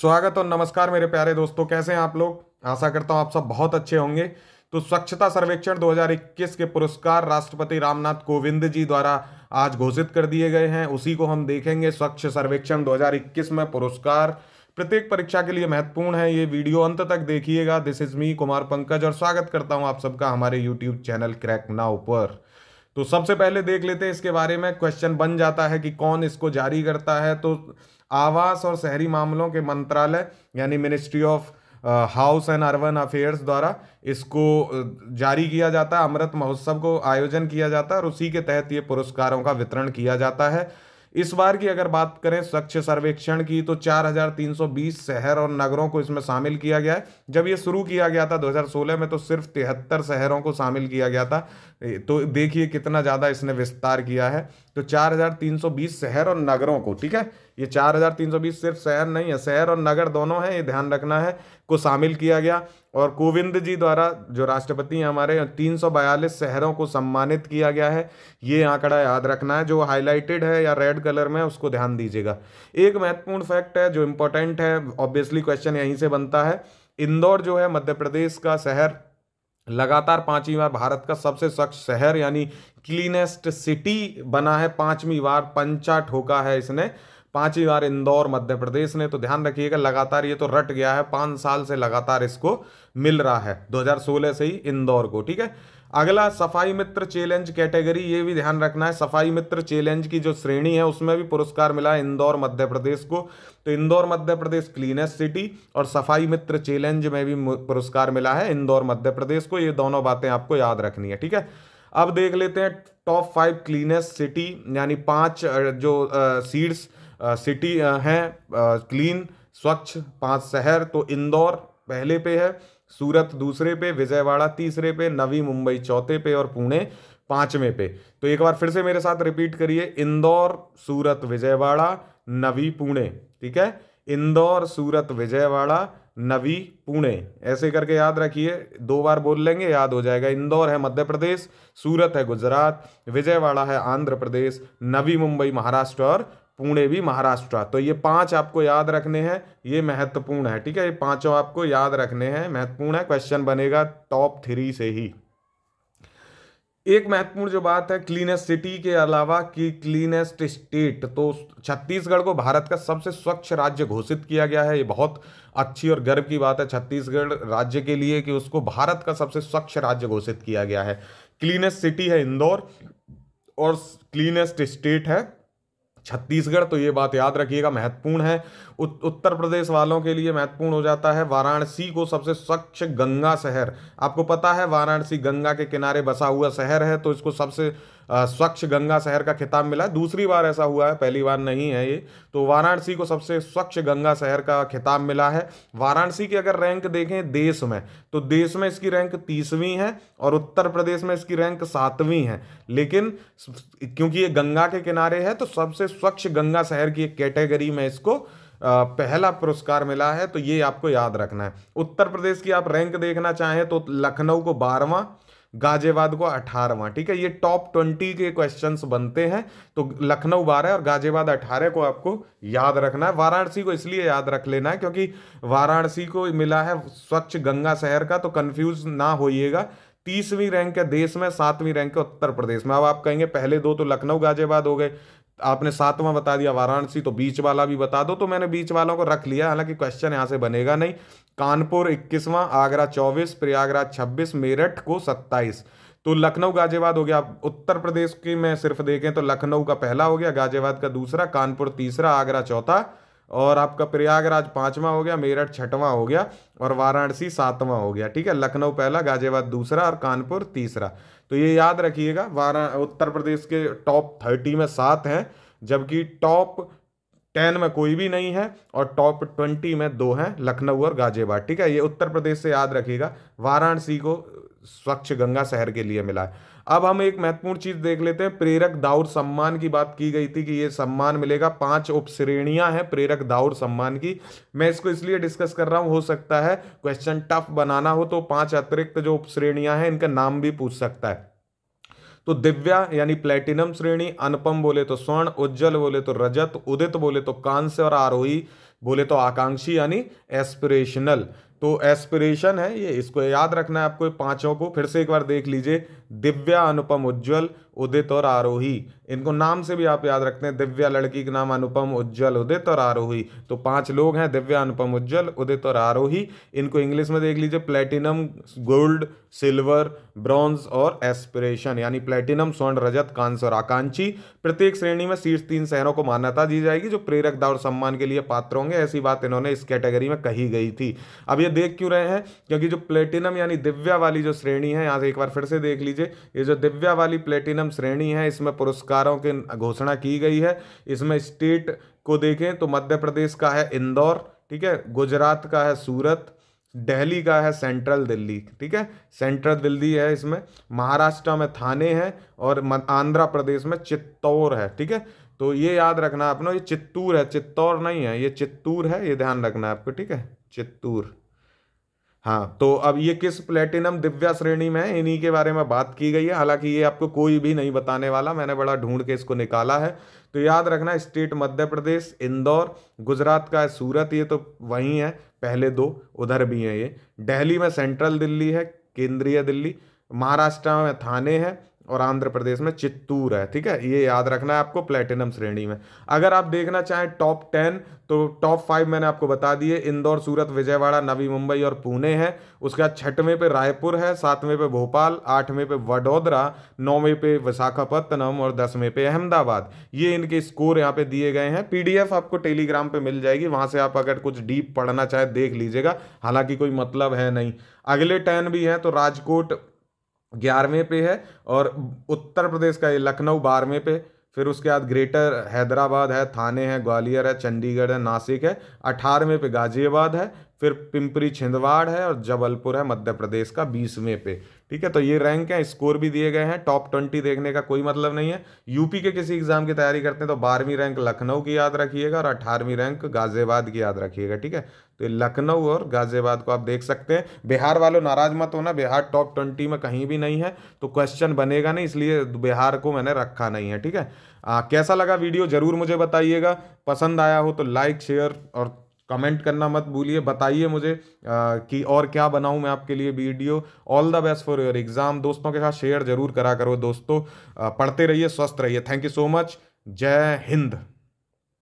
स्वागत और नमस्कार मेरे प्यारे दोस्तों कैसे हैं आप लोग आशा करता हूं आप सब बहुत अच्छे होंगे तो स्वच्छता सर्वेक्षण 2021 के पुरस्कार राष्ट्रपति रामनाथ कोविंद जी द्वारा आज घोषित कर दिए गए हैं उसी को हम देखेंगे स्वच्छ सर्वेक्षण 2021 में पुरस्कार प्रत्येक परीक्षा के लिए महत्वपूर्ण है ये वीडियो अंत तक देखिएगा this is me Kumar Pankaj और स्वागत करता हूँ आप सबका हमारे यूट्यूब चैनल क्रैक नाउ पर तो सबसे पहले देख लेते हैं इसके बारे में क्वेश्चन बन जाता है कि कौन इसको जारी करता है तो आवास और शहरी मामलों के मंत्रालय यानी ministry of house and urban affairs द्वारा इसको जारी किया जाता है अमृत महोत्सव को आयोजन किया जाता है और उसी के तहत ये पुरस्कारों का वितरण किया जाता है इस बार की अगर बात करें स्वच्छ सर्वेक्षण की तो 4,320 शहर और नगरों को इसमें शामिल किया गया है जब ये शुरू किया गया था 2016 में तो सिर्फ तिहत्तर शहरों को शामिल किया गया था तो देखिए कितना ज़्यादा इसने विस्तार किया है तो 4,320 शहर और नगरों को ठीक है ये 4,320 सिर्फ शहर नहीं है शहर और नगर दोनों हैं ये ध्यान रखना है को शामिल किया गया और कोविंद जी द्वारा जो राष्ट्रपति हैं हमारे तीन सौ बयालीस शहरों को सम्मानित किया गया है ये आंकड़ा याद रखना है जो हाईलाइटेड है या रेड कलर में उसको ध्यान दीजिएगा एक महत्वपूर्ण फैक्ट है जो इम्पोर्टेंट है ऑब्वियसली क्वेश्चन यहीं से बनता है इंदौर जो है मध्य प्रदेश का शहर लगातार पांचवी बार भारत का सबसे स्वच्छ शहर यानी क्लीनेस्ट सिटी बना है पांचवी बार पंचा ठोका है इसने पांचवी बार इंदौर मध्य प्रदेश ने तो ध्यान रखिएगा लगातार ये तो रट गया है पांच साल से लगातार इसको मिल रहा है 2016 से ही इंदौर को ठीक है अगला सफाई मित्र चैलेंज कैटेगरी ये भी ध्यान रखना है सफाई मित्र चैलेंज की जो श्रेणी है उसमें भी पुरस्कार मिला है इंदौर मध्य प्रदेश को तो इंदौर मध्य प्रदेश क्लीनेस्ट सिटी और सफाई मित्र चैलेंज में भी पुरस्कार मिला है इंदौर मध्य प्रदेश को ये दोनों बातें आपको याद रखनी है ठीक है अब देख लेते हैं टॉप फाइव क्लीनेस्ट सिटी यानी पांच जो सीड्स uh, सिटी हैं क्लीन स्वच्छ पांच शहर तो इंदौर पहले पे है सूरत दूसरे पे विजयवाड़ा तीसरे पे नवी मुंबई चौथे पे और पुणे पांचवें पे तो एक बार फिर से मेरे साथ रिपीट करिए इंदौर सूरत विजयवाड़ा नवी पुणे ठीक है इंदौर सूरत विजयवाड़ा नवी पुणे ऐसे करके याद रखिए दो बार बोल लेंगे याद हो जाएगा इंदौर है मध्य प्रदेश सूरत है गुजरात विजयवाड़ा है आंध्र प्रदेश नवी मुंबई महाराष्ट्र और पुणे भी महाराष्ट्र तो ये पांच आपको याद रखने हैं ये महत्वपूर्ण है ठीक है ये पांचों आपको याद रखने हैं महत्वपूर्ण है क्वेश्चन बनेगा टॉप थ्री से ही एक महत्वपूर्ण जो बात है क्लीनेस्ट सिटी के अलावा कि क्लीनेस्ट स्टेट तो छत्तीसगढ़ को भारत का सबसे स्वच्छ राज्य घोषित किया गया है ये बहुत अच्छी और गर्व की बात है छत्तीसगढ़ राज्य के लिए कि उसको भारत का सबसे स्वच्छ राज्य घोषित किया गया है क्लीनेस्ट सिटी है इंदौर और क्लीनेस्ट स्टेट है छत्तीसगढ़ तो ये बात याद रखिएगा महत्वपूर्ण है उत्तर प्रदेश वालों के लिए महत्वपूर्ण हो जाता है वाराणसी को सबसे स्वच्छ गंगा शहर आपको पता है वाराणसी गंगा के किनारे बसा हुआ शहर है तो इसको सबसे स्वच्छ गंगा शहर का खिताब मिला दूसरी बार ऐसा हुआ है पहली बार नहीं है ये तो वाराणसी को सबसे स्वच्छ गंगा शहर का खिताब मिला है वाराणसी की अगर रैंक देखें देश में तो देश में इसकी रैंक तीसवीं है और उत्तर प्रदेश में इसकी रैंक सातवीं है लेकिन क्योंकि ये गंगा के किनारे है तो सबसे स्वच्छ गंगा शहर की एक कैटेगरी में इसको पहला पुरस्कार मिला है तो ये आपको याद रखना है उत्तर प्रदेश की आप रैंक देखना चाहें तो लखनऊ को बारवां गाजियाबाद को अठारहवां ठीक है ये टॉप ट्वेंटी के क्वेश्चन बनते हैं तो लखनऊ बारह और गाजियाबाद अठारह को आपको याद रखना है वाराणसी को इसलिए याद रख लेना है क्योंकि वाराणसी को मिला है स्वच्छ गंगा शहर का तो कन्फ्यूज ना होइएगा तीसवीं रैंक है देश में सातवीं रैंक है उत्तर प्रदेश में अब आप कहेंगे पहले दो तो लखनऊ गाजियाबाद हो गए आपने सातवां बता दिया वाराणसी तो बीच वाला भी बता दो तो मैंने बीच वालों को रख लिया हालांकि क्वेश्चन यहाँ से बनेगा नहीं कानपुर इक्कीसवां आगरा चौबीस प्रयागराज छब्बीस मेरठ को सत्ताईस तो लखनऊ गाजियाबाद हो गया उत्तर प्रदेश की मैं सिर्फ देखें तो लखनऊ का पहला हो गया गाजियाबाद का दूसरा कानपुर तीसरा आगरा चौथा और आपका प्रयागराज पांचवा हो गया मेरठ छठवां हो गया और वाराणसी सातवां हो गया ठीक है लखनऊ पहला गाजियाबाद दूसरा और कानपुर तीसरा तो ये याद रखिएगा वारा उत्तर प्रदेश के टॉप थर्टी में सात हैं जबकि टॉप टेन में कोई भी नहीं है और टॉप ट्वेंटी में दो हैं लखनऊ और गाजियाबाद ठीक है ये उत्तर प्रदेश से याद रखिएगा वाराणसी को स्वच्छ गंगा शहर के लिए मिला है अब हम एक महत्वपूर्ण चीज देख लेते हैं प्रेरक दाऊर सम्मान की बात की गई थी कि ये सम्मान मिलेगा पांच उप श्रेणियां हैं प्रेरक दाऊर सम्मान की मैं इसको इसलिए डिस्कस कर रहा हूं हो सकता है क्वेश्चन टफ बनाना हो तो पांच अतिरिक्त जो उप श्रेणियां हैं इनका नाम भी पूछ सकता है तो दिव्या यानी प्लेटिनम श्रेणी अनुपम बोले तो स्वर्ण उज्जवल बोले तो रजत उदित बोले तो कांस्य और आरोही बोले तो आकांक्षी यानी एस्पिरेशनल तो एस्पिरेशन है ये इसको याद रखना है आपको पांचों को फिर से एक बार देख लीजिए दिव्या अनुपम उज्जवल उदित और आरोही इनको नाम से भी आप याद रखते हैं दिव्या लड़की का नाम अनुपम उज्जवल उदित और आरोही तो पांच लोग हैं दिव्या अनुपम उज्जवल उदित और आरोही इनको इंग्लिश में देख लीजिए प्लेटिनम गोल्ड सिल्वर ब्रॉन्ज और एस्पिरेशन यानी प्लेटिनम स्वर्ण रजत कांस और आकांक्षी प्रत्येक श्रेणी में शीर्ष तीन शहरों को मान्यता दी जाएगी जो प्रेरक दौर सम्मान के लिए पात्र होंगे ऐसी बात इन्होंने इस कैटेगरी में कही गई थी अब ये देख क्यों रहे हैं क्योंकि जो प्लेटिनम यानी दिव्या वाली जो श्रेणी है यहाँ से एक बार फिर से देख लीजिए ये जो दिव्या वाली प्लेटिनम कार्यक्रम श्रेणी है इसमें पुरस्कारों की घोषणा की गई है इसमें स्टेट को देखें तो मध्य प्रदेश का है इंदौर ठीक है गुजरात का है सूरत दिल्ली का है सेंट्रल दिल्ली ठीक है सेंट्रल दिल्ली है इसमें महाराष्ट्र में थाने हैं और आंध्र प्रदेश में चित्तौर है ठीक है तो ये याद रखना आपने ये चित्तूर है चित्तौर नहीं है ये चित्तूर है ये ध्यान रखना आपको ठीक है चित्तूर हाँ तो अब ये किस प्लेटिनम दिव्या श्रेणी में है इन्हीं के बारे में बात की गई है हालांकि ये आपको कोई भी नहीं बताने वाला मैंने बड़ा ढूंढ के इसको निकाला है तो याद रखना स्टेट मध्य प्रदेश इंदौर गुजरात का है सूरत ये तो वहीं है पहले दो उधर भी हैं ये दिल्ली में सेंट्रल दिल्ली है केंद्रीय दिल्ली महाराष्ट्र में थाने हैं और आंध्र प्रदेश में चित्तूर है ठीक है ये याद रखना है आपको प्लेटिनम श्रेणी में अगर आप देखना चाहें टॉप टेन तो टॉप फाइव मैंने आपको बता दिए इंदौर सूरत विजयवाड़ा नवी मुंबई और पुणे है उसके बाद छठवें पे रायपुर है सातवें पे भोपाल आठवें पे वडोदरा नौवें पे विशाखापत्तनम और दसवें पे अहमदाबाद ये इनके स्कोर यहाँ पे दिए गए हैं पीडीएफ आपको टेलीग्राम पे मिल जाएगी वहाँ से आप अगर कुछ डीप पढ़ना चाहे देख लीजिएगा हालांकि कोई मतलब है नहीं अगले टेन भी हैं तो राजकोट ग्यारहवें पे है और उत्तर प्रदेश का ये लखनऊ बारहवें पे फिर उसके बाद ग्रेटर हैदराबाद है थाने है ग्वालियर है चंडीगढ़ है नासिक है अठारहवें पे गाजियाबाद है फिर पिंपरी छिंदवाड़ है और जबलपुर है मध्य प्रदेश का बीसवें पे ठीक है तो ये रैंक है स्कोर भी दिए गए हैं टॉप ट्वेंटी देखने का कोई मतलब नहीं है यूपी के किसी एग्जाम की तैयारी करते हैं तो बारहवीं रैंक लखनऊ की याद रखिएगा और अठारहवीं रैंक गाजियाबाद की याद रखिएगा ठीक है तो लखनऊ और गाजियाबाद को आप देख सकते हैं बिहार वालों नाराज मत होना बिहार टॉप ट्वेंटी में कहीं भी नहीं है तो क्वेश्चन बनेगा नहीं इसलिए बिहार को मैंने रखा नहीं है ठीक है आ, कैसा लगा वीडियो ज़रूर मुझे बताइएगा पसंद आया हो तो लाइक शेयर और कमेंट करना मत भूलिए बताइए मुझे आ, कि और क्या बनाऊं मैं आपके लिए video all the best for your exam दोस्तों के साथ शेयर जरूर करा करो दोस्तों आ, पढ़ते रहिए स्वस्थ रहिए थैंक यू सो मच जय हिंद